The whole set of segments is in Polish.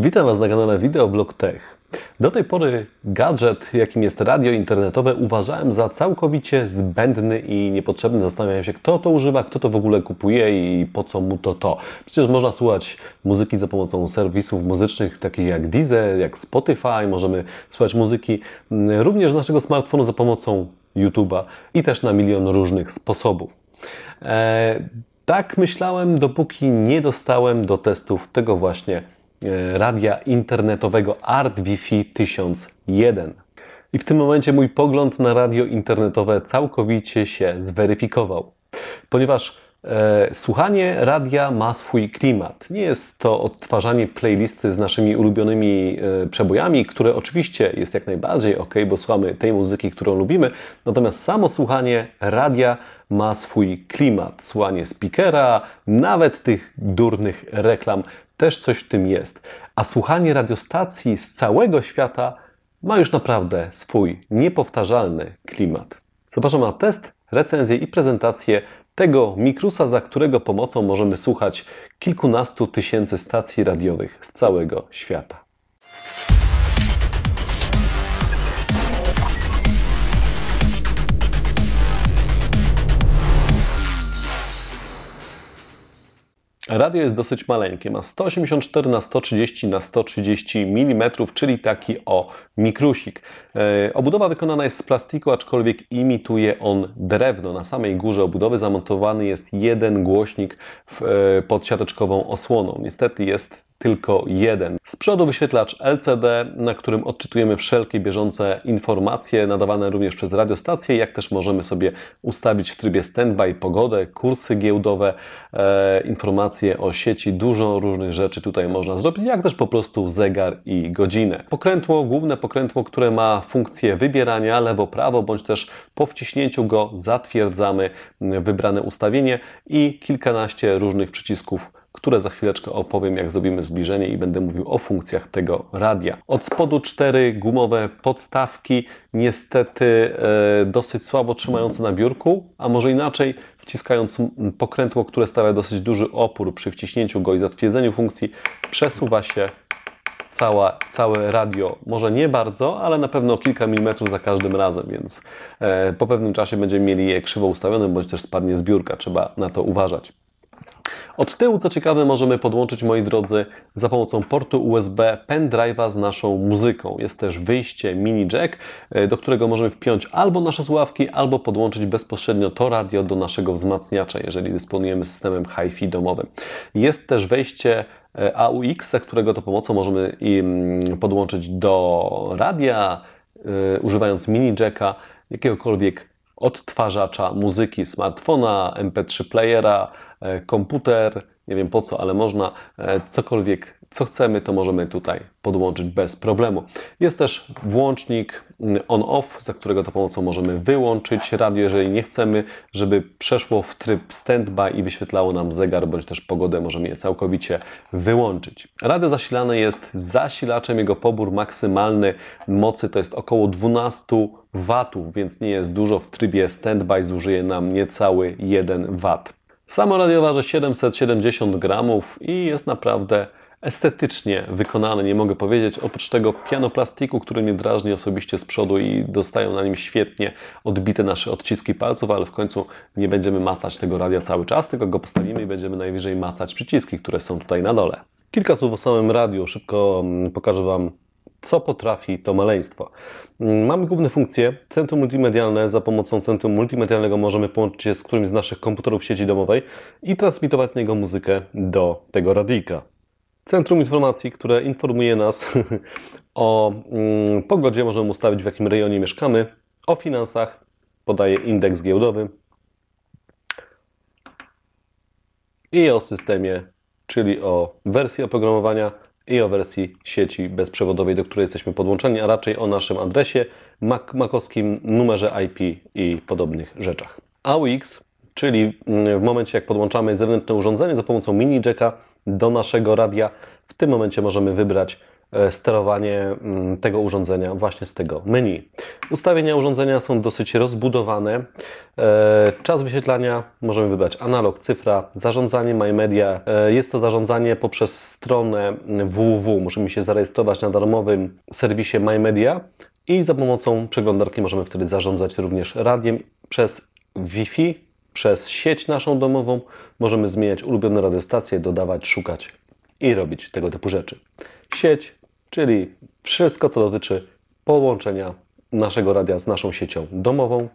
Witam Was na kanale Wideoblog Tech. Do tej pory gadżet, jakim jest radio internetowe, uważałem za całkowicie zbędny i niepotrzebny. Zastanawiałem się, kto to używa, kto to w ogóle kupuje i po co mu to to. Przecież można słuchać muzyki za pomocą serwisów muzycznych takich jak Deezer, jak Spotify. Możemy słuchać muzyki mm, również z naszego smartfonu za pomocą YouTube'a i też na milion różnych sposobów. Eee, tak myślałem, dopóki nie dostałem do testów tego właśnie E, radia internetowego Art Wi-Fi 1001. I w tym momencie mój pogląd na radio internetowe całkowicie się zweryfikował, ponieważ e, słuchanie radia ma swój klimat. Nie jest to odtwarzanie playlisty z naszymi ulubionymi e, przebojami, które oczywiście jest jak najbardziej ok, bo słuchamy tej muzyki, którą lubimy, natomiast samo słuchanie radia ma swój klimat. Słuchanie speakera, nawet tych durnych reklam też coś w tym jest. A słuchanie radiostacji z całego świata ma już naprawdę swój niepowtarzalny klimat. Zapraszam na test, recenzję i prezentację tego mikrusa, za którego pomocą możemy słuchać kilkunastu tysięcy stacji radiowych z całego świata. Radio jest dosyć maleńkie, ma 184 na 130 na 130 mm, czyli taki o mikrusik. E, obudowa wykonana jest z plastiku, aczkolwiek imituje on drewno. Na samej górze obudowy zamontowany jest jeden głośnik e, pod siateczkową osłoną. Niestety jest tylko jeden. Z przodu wyświetlacz LCD, na którym odczytujemy wszelkie bieżące informacje nadawane również przez radiostację, jak też możemy sobie ustawić w trybie standby pogodę, kursy giełdowe, e, informacje o sieci, dużo różnych rzeczy tutaj można zrobić, jak też po prostu zegar i godzinę. Pokrętło, główne pokrętło, które ma funkcję wybierania lewo-prawo, bądź też po wciśnięciu go zatwierdzamy wybrane ustawienie i kilkanaście różnych przycisków które za chwileczkę opowiem, jak zrobimy zbliżenie i będę mówił o funkcjach tego radia. Od spodu cztery gumowe podstawki, niestety e, dosyć słabo trzymające na biurku, a może inaczej, wciskając pokrętło, które stawia dosyć duży opór przy wciśnięciu go i zatwierdzeniu funkcji, przesuwa się cała, całe radio. Może nie bardzo, ale na pewno kilka milimetrów za każdym razem, więc e, po pewnym czasie będziemy mieli je krzywo ustawione, bądź też spadnie z biurka. Trzeba na to uważać. Od tyłu, co ciekawe, możemy podłączyć, moi drodzy, za pomocą portu USB pendrive'a z naszą muzyką. Jest też wyjście mini jack, e, do którego możemy wpiąć albo nasze sławki, albo podłączyć bezpośrednio to radio do naszego wzmacniacza, jeżeli dysponujemy systemem HiFi domowym. Jest też wejście e, AUX, którego to pomocą możemy mm, podłączyć do radia, e, używając mini jacka, jakiegokolwiek odtwarzacza muzyki, smartfona, MP3 playera, E, komputer, nie wiem po co, ale można e, cokolwiek, co chcemy, to możemy tutaj podłączyć bez problemu. Jest też włącznik mm, on-off, za którego to pomocą możemy wyłączyć radio, jeżeli nie chcemy, żeby przeszło w tryb standby i wyświetlało nam zegar bądź też pogodę, możemy je całkowicie wyłączyć. Radio zasilane jest zasilaczem, jego pobór maksymalny mocy to jest około 12 W, więc nie jest dużo, w trybie standby zużyje nam niecały 1 W. Samo radio waży 770 gramów i jest naprawdę estetycznie wykonane, nie mogę powiedzieć. Oprócz tego pianoplastiku, który mnie drażni osobiście z przodu i dostają na nim świetnie odbite nasze odciski palców, ale w końcu nie będziemy macać tego radia cały czas, tylko go postawimy i będziemy najwyżej macać przyciski, które są tutaj na dole. Kilka słów o samym radiu. Szybko mm, pokażę Wam co potrafi to maleństwo. Mm, mamy główne funkcje. Centrum multimedialne. Za pomocą centrum multimedialnego możemy połączyć się z którymś z naszych komputerów sieci domowej i transmitować z niego muzykę do tego radika. Centrum informacji, które informuje nas o mm, pogodzie, możemy ustawić w jakim rejonie mieszkamy, o finansach, podaje indeks giełdowy i o systemie, czyli o wersji oprogramowania i o wersji sieci bezprzewodowej, do której jesteśmy podłączeni, a raczej o naszym adresie, makowskim numerze IP i podobnych rzeczach. AUX, czyli mm, w momencie jak podłączamy zewnętrzne urządzenie za pomocą mini jacka do naszego radia, w tym momencie możemy wybrać E, sterowanie mm, tego urządzenia właśnie z tego menu. Ustawienia urządzenia są dosyć rozbudowane. E, czas wyświetlania możemy wybrać analog, cyfra, zarządzanie My Media. E, jest to zarządzanie poprzez stronę www. Możemy się zarejestrować na darmowym serwisie My Media i za pomocą przeglądarki możemy wtedy zarządzać również radiem przez Wi-Fi, przez sieć naszą domową. Możemy zmieniać ulubione radiostacje, dodawać, szukać i robić tego typu rzeczy. Sieć, czyli wszystko, co dotyczy połączenia naszego radia z naszą siecią domową.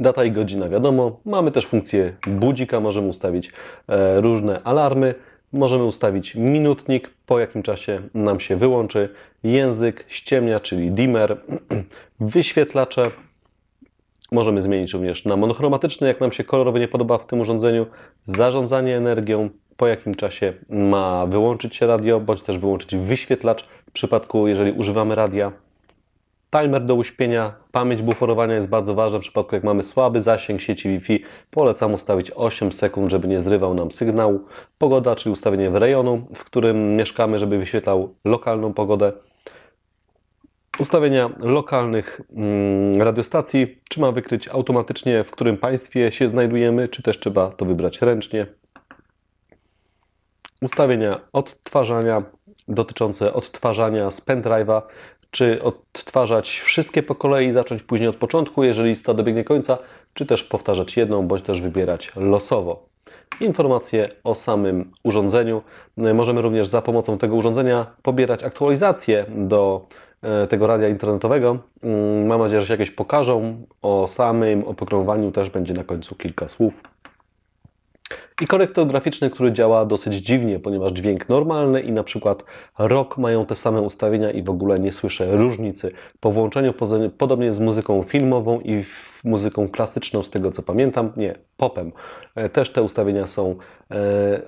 Data i godzina wiadomo. Mamy też funkcję budzika, możemy ustawić e, różne alarmy. Możemy ustawić minutnik, po jakim czasie nam się wyłączy, język, ściemnia, czyli dimmer, wyświetlacze. Możemy zmienić również na monochromatyczny, jak nam się kolorowy nie podoba w tym urządzeniu, zarządzanie energią, po jakim czasie ma wyłączyć się radio, bądź też wyłączyć wyświetlacz w przypadku, jeżeli używamy radia. Timer do uśpienia, pamięć buforowania jest bardzo ważna. W przypadku, jak mamy słaby zasięg sieci Wi-Fi, polecam ustawić 8 sekund, żeby nie zrywał nam sygnału. Pogoda, czyli ustawienie w rejonu, w którym mieszkamy, żeby wyświetlał lokalną pogodę. Ustawienia lokalnych mm, radiostacji, czy ma wykryć automatycznie, w którym państwie się znajdujemy, czy też trzeba to wybrać ręcznie ustawienia odtwarzania dotyczące odtwarzania z pendrive'a, czy odtwarzać wszystkie po kolei, zacząć później od początku, jeżeli lista dobiegnie końca, czy też powtarzać jedną, bądź też wybierać losowo. Informacje o samym urządzeniu. Możemy również za pomocą tego urządzenia pobierać aktualizacje do e, tego radia internetowego. Mm, mam nadzieję, że się jakieś pokażą. O samym oprogramowaniu też będzie na końcu kilka słów i korektor graficzny, który działa dosyć dziwnie, ponieważ dźwięk normalny i na przykład rock mają te same ustawienia i w ogóle nie słyszę różnicy. Po włączeniu podobnie z muzyką filmową i muzyką klasyczną, z tego co pamiętam, nie, popem. E, też te ustawienia są e,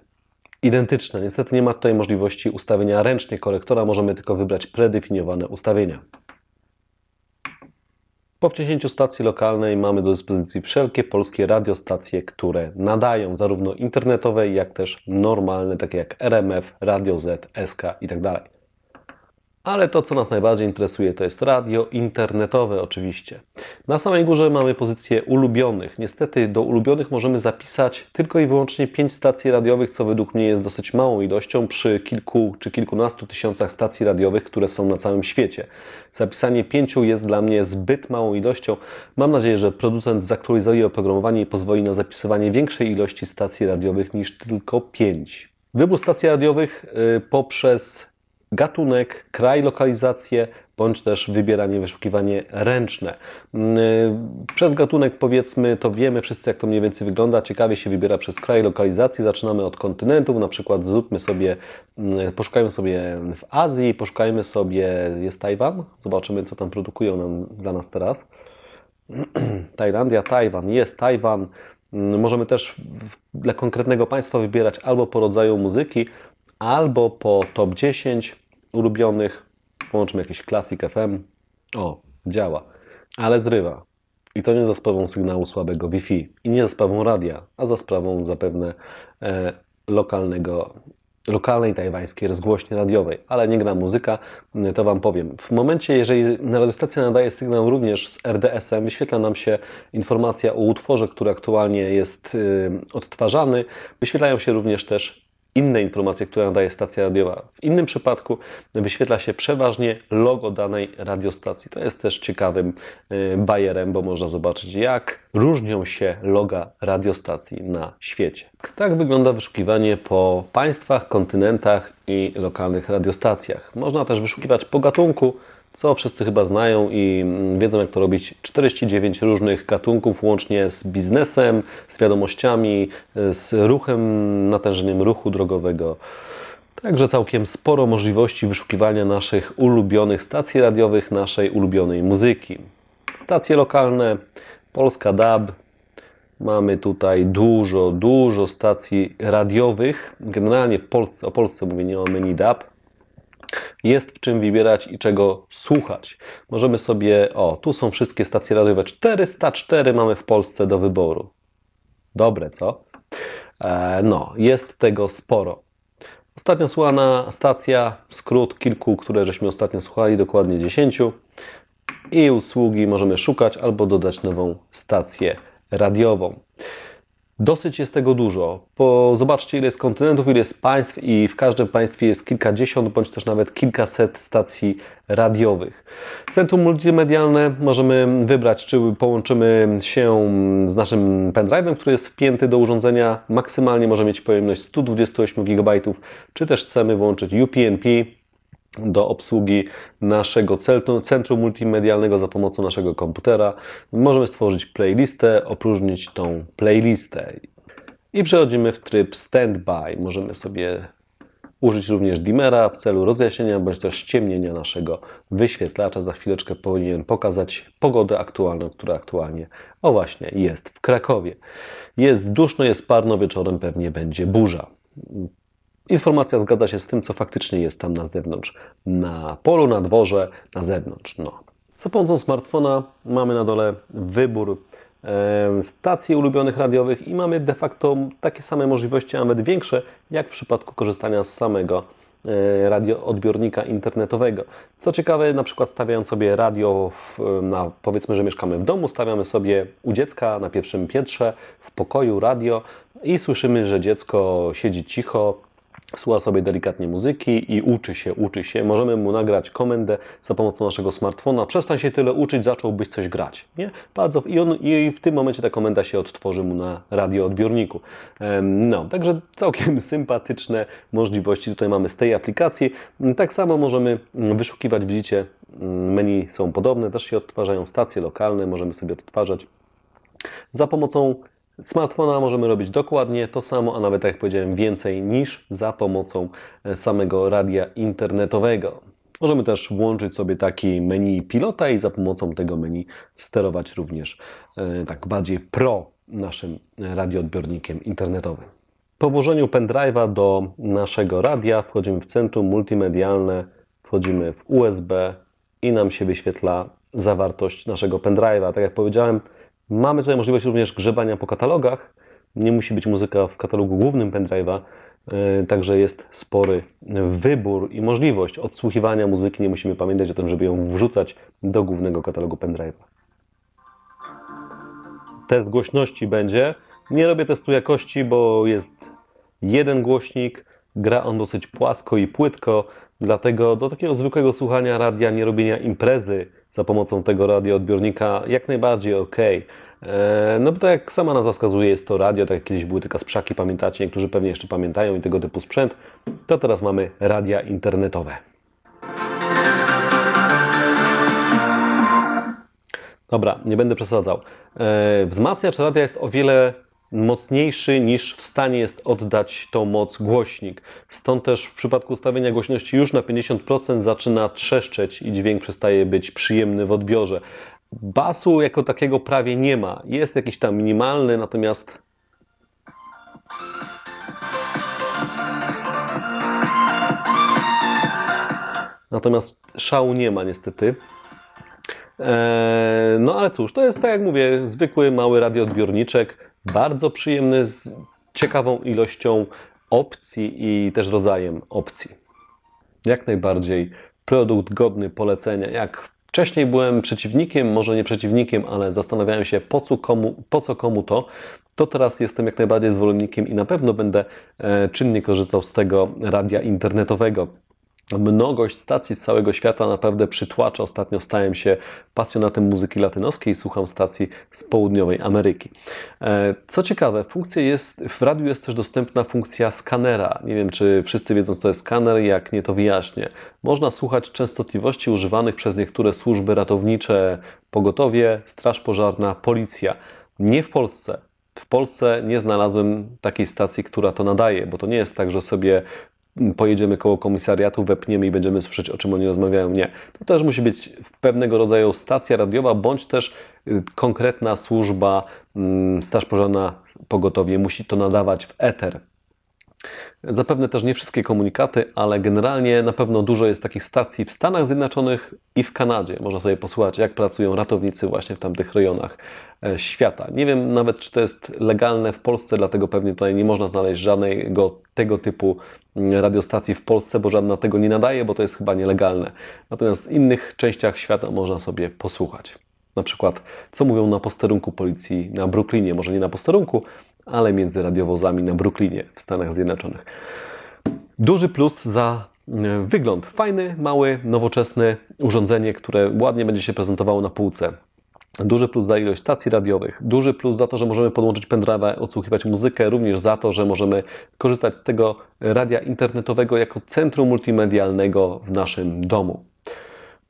identyczne. Niestety nie ma tutaj możliwości ustawienia ręcznie korektora, możemy tylko wybrać predefiniowane ustawienia. Po wciśnięciu stacji lokalnej mamy do dyspozycji wszelkie polskie radiostacje, które nadają zarówno internetowe, jak też normalne, takie jak RMF, Radio Z, SK itd. Tak ale to, co nas najbardziej interesuje, to jest radio internetowe oczywiście. Na samej górze mamy pozycję ulubionych. Niestety do ulubionych możemy zapisać tylko i wyłącznie 5 stacji radiowych, co według mnie jest dosyć małą ilością przy kilku czy kilkunastu tysiącach stacji radiowych, które są na całym świecie. Zapisanie pięciu jest dla mnie zbyt małą ilością. Mam nadzieję, że producent zaktualizuje oprogramowanie i pozwoli na zapisywanie większej ilości stacji radiowych niż tylko 5. Wybór stacji radiowych y, poprzez gatunek, kraj, lokalizację, bądź też wybieranie, wyszukiwanie ręczne. Mm, y, przez gatunek powiedzmy to wiemy wszyscy jak to mniej więcej wygląda. Ciekawie się wybiera przez kraj lokalizacji. Zaczynamy od kontynentów, na przykład zróbmy sobie, mm, poszukajmy sobie w Azji, poszukajmy sobie, jest Tajwan? Zobaczymy co tam produkują nam, dla nas teraz. Tajlandia, Tajwan, jest Tajwan. Mm, możemy też dla konkretnego państwa wybierać albo po rodzaju muzyki, albo po top 10, ulubionych, włączmy jakiś Classic FM, o, działa, ale zrywa. I to nie za sprawą sygnału słabego Wi-Fi i nie za sprawą radia, a za sprawą zapewne e, lokalnego, lokalnej tajwańskiej rozgłośni radiowej, ale nie gra muzyka, mm, to Wam powiem. W momencie, jeżeli radiostacja nadaje sygnał również z RDS-em, wyświetla nam się informacja o utworze, który aktualnie jest y, odtwarzany, wyświetlają się również też inne informacje, które nadaje stacja radiowa. W innym przypadku wyświetla się przeważnie logo danej radiostacji. To jest też ciekawym y, bajerem, bo można zobaczyć, jak różnią się loga radiostacji na świecie. Tak wygląda wyszukiwanie po państwach, kontynentach i lokalnych radiostacjach. Można też wyszukiwać po gatunku, co wszyscy chyba znają i mm, wiedzą, jak to robić. 49 różnych gatunków, łącznie z biznesem, z wiadomościami, z ruchem, natężeniem ruchu drogowego. Także całkiem sporo możliwości wyszukiwania naszych ulubionych stacji radiowych, naszej ulubionej muzyki. Stacje lokalne, Polska DAB. Mamy tutaj dużo, dużo stacji radiowych. Generalnie w Polsce, o Polsce mówię, nie o menu DAB jest w czym wybierać i czego słuchać. Możemy sobie, o, tu są wszystkie stacje radiowe. 404 mamy w Polsce do wyboru. Dobre, co? E, no, jest tego sporo. Ostatnio słuchana stacja, skrót kilku, które żeśmy ostatnio słuchali, dokładnie 10. I usługi możemy szukać albo dodać nową stację radiową. Dosyć jest tego dużo. Po, zobaczcie, ile jest kontynentów, ile jest państw, i w każdym państwie jest kilkadziesiąt bądź też nawet kilkaset stacji radiowych. Centrum multimedialne możemy wybrać, czy połączymy się z naszym pendrive'em, który jest wpięty do urządzenia. Maksymalnie może mieć pojemność 128 GB, czy też chcemy włączyć UPnP, do obsługi naszego no, centrum multimedialnego za pomocą naszego komputera. Możemy stworzyć playlistę, opróżnić tą playlistę. I przechodzimy w tryb standby. Możemy sobie użyć również dimera w celu rozjaśnienia bądź też ciemnienia naszego wyświetlacza. Za chwileczkę powinien pokazać pogodę aktualną, która aktualnie, o właśnie, jest w Krakowie. Jest duszno, jest parno, wieczorem pewnie będzie burza informacja zgadza się z tym, co faktycznie jest tam na zewnątrz, na polu, na dworze, na zewnątrz. No. Za pomocą smartfona mamy na dole wybór e, stacji ulubionych radiowych i mamy de facto takie same możliwości, a nawet większe, jak w przypadku korzystania z samego e, radioodbiornika internetowego. Co ciekawe, na przykład stawiając sobie radio, w, na, powiedzmy, że mieszkamy w domu, stawiamy sobie u dziecka na pierwszym piętrze, w pokoju radio i słyszymy, że dziecko siedzi cicho, Słucha sobie delikatnie muzyki i uczy się, uczy się. Możemy mu nagrać komendę za pomocą naszego smartfona. Przestań się tyle uczyć, zacząłbyś coś grać. Nie? Bardzo, i, on, I w tym momencie ta komenda się odtworzy mu na radioodbiorniku. No, także całkiem sympatyczne możliwości tutaj mamy z tej aplikacji. Tak samo możemy wyszukiwać, widzicie, menu są podobne, też się odtwarzają stacje lokalne, możemy sobie odtwarzać za pomocą smartfona możemy robić dokładnie to samo, a nawet tak jak powiedziałem więcej niż za pomocą e, samego radia internetowego. Możemy też włączyć sobie taki menu pilota i za pomocą tego menu sterować również e, tak bardziej pro naszym e, radioodbiornikiem internetowym. Po włożeniu pendrive'a do naszego radia wchodzimy w centrum multimedialne, wchodzimy w USB i nam się wyświetla zawartość naszego pendrive'a. Tak jak powiedziałem, Mamy tutaj możliwość również grzebania po katalogach. Nie musi być muzyka w katalogu głównym pendrive'a, e, także jest spory wybór i możliwość odsłuchiwania muzyki. Nie musimy pamiętać o tym, żeby ją wrzucać do głównego katalogu pendrive'a. Test głośności będzie. Nie robię testu jakości, bo jest jeden głośnik, gra on dosyć płasko i płytko, dlatego do takiego zwykłego słuchania radia, nie robienia imprezy za pomocą tego radioodbiornika jak najbardziej ok. E, no bo tak jak sama nazwa wskazuje, jest to radio, tak jak kiedyś były te kasprzaki, pamiętacie, niektórzy pewnie jeszcze pamiętają i tego typu sprzęt, to teraz mamy radia internetowe. Dobra, nie będę przesadzał. E, wzmacniacz radia jest o wiele mocniejszy niż w stanie jest oddać tą moc głośnik. Stąd też w przypadku ustawienia głośności już na 50% zaczyna trzeszczeć i dźwięk przestaje być przyjemny w odbiorze. Basu jako takiego prawie nie ma. Jest jakiś tam minimalny, natomiast Natomiast szału nie ma niestety. Eee, no ale cóż, to jest tak jak mówię, zwykły mały radioodbiorniczek bardzo przyjemny z ciekawą ilością opcji i też rodzajem opcji. Jak najbardziej produkt godny polecenia. Jak wcześniej byłem przeciwnikiem, może nie przeciwnikiem, ale zastanawiałem się po co komu, po co komu to, to teraz jestem jak najbardziej zwolennikiem i na pewno będę e, czynnie korzystał z tego radia internetowego. Mnogość stacji z całego świata naprawdę przytłacza. Ostatnio stałem się pasjonatem muzyki latynoskiej i słucham stacji z południowej Ameryki. E, co ciekawe, funkcja jest, w radiu jest też dostępna funkcja skanera. Nie wiem, czy wszyscy wiedzą, co to jest skaner, jak nie, to wyjaśnię. Można słuchać częstotliwości używanych przez niektóre służby ratownicze, pogotowie, straż pożarna, policja. Nie w Polsce, w Polsce nie znalazłem takiej stacji, która to nadaje, bo to nie jest tak, że sobie pojedziemy koło komisariatu, wepniemy i będziemy słyszeć, o czym oni rozmawiają. Nie. To też musi być pewnego rodzaju stacja radiowa, bądź też y, konkretna służba, mm, straż pożarna, pogotowie musi to nadawać w eter. Zapewne też nie wszystkie komunikaty, ale generalnie na pewno dużo jest takich stacji w Stanach Zjednoczonych i w Kanadzie. Można sobie posłuchać, jak pracują ratownicy właśnie w tamtych rejonach e, świata. Nie wiem nawet, czy to jest legalne w Polsce, dlatego pewnie tutaj nie można znaleźć żadnego tego typu radiostacji w Polsce, bo żadna tego nie nadaje, bo to jest chyba nielegalne. Natomiast w innych częściach świata można sobie posłuchać. Na przykład, co mówią na posterunku policji na Brooklynie, może nie na posterunku, ale między radiowozami na Brooklynie w Stanach Zjednoczonych. Duży plus za e, wygląd. Fajny, mały, nowoczesny urządzenie, które ładnie będzie się prezentowało na półce. Duży plus za ilość stacji radiowych, duży plus za to, że możemy podłączyć pendrive'a, odsłuchiwać muzykę, również za to, że możemy korzystać z tego radia internetowego jako centrum multimedialnego w naszym domu.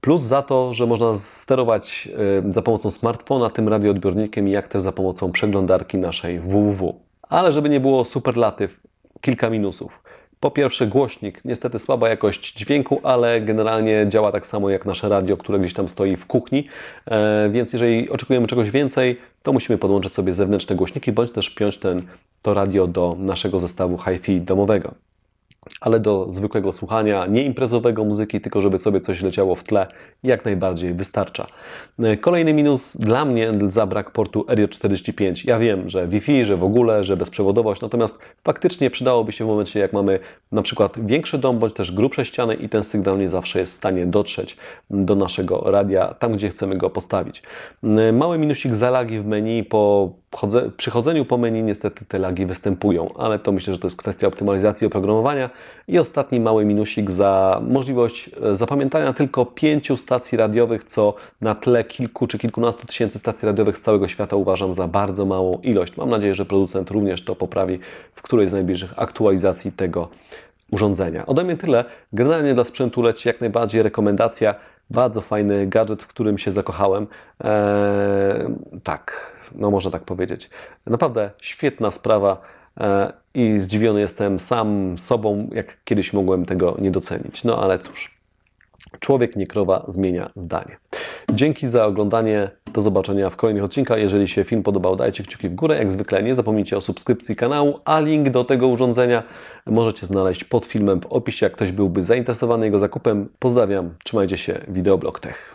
Plus za to, że można sterować y, za pomocą smartfona tym radioodbiornikiem, jak też za pomocą przeglądarki naszej www. Ale żeby nie było superlatyw, kilka minusów. Po pierwsze głośnik, niestety słaba jakość dźwięku, ale generalnie działa tak samo jak nasze radio, które gdzieś tam stoi w kuchni, e, więc jeżeli oczekujemy czegoś więcej, to musimy podłączyć sobie zewnętrzne głośniki, bądź też piąć ten, to radio do naszego zestawu HiFi domowego ale do zwykłego słuchania, nie imprezowego muzyki, tylko żeby sobie coś leciało w tle, jak najbardziej wystarcza. E, kolejny minus dla mnie za brak portu RJ45. Ja wiem, że Wi-Fi, że w ogóle, że bezprzewodowość, natomiast faktycznie przydałoby się w momencie, jak mamy na przykład większy dom, bądź też grubsze ściany i ten sygnał nie zawsze jest w stanie dotrzeć do naszego radia, tam gdzie chcemy go postawić. E, mały minusik zalagi w menu po przychodzeniu po menu niestety te lagi występują, ale to myślę, że to jest kwestia optymalizacji oprogramowania. I ostatni mały minusik za możliwość e, zapamiętania tylko pięciu stacji radiowych, co na tle kilku czy kilkunastu tysięcy stacji radiowych z całego świata uważam za bardzo małą ilość. Mam nadzieję, że producent również to poprawi w którejś z najbliższych aktualizacji tego urządzenia. Ode mnie tyle. Generalnie dla sprzętu leci jak najbardziej rekomendacja. Bardzo fajny gadżet, w którym się zakochałem. Eee, tak, no można tak powiedzieć. Naprawdę świetna sprawa eee, i zdziwiony jestem sam sobą, jak kiedyś mogłem tego nie docenić. No ale cóż. Człowiek nie krowa zmienia zdanie. Dzięki za oglądanie. Do zobaczenia w kolejnych odcinkach. Jeżeli się film podobał, dajcie kciuki w górę. Jak zwykle nie zapomnijcie o subskrypcji kanału, a link do tego urządzenia możecie znaleźć pod filmem w opisie, jak ktoś byłby zainteresowany jego zakupem. Pozdrawiam, trzymajcie się, Wideoblog Tech.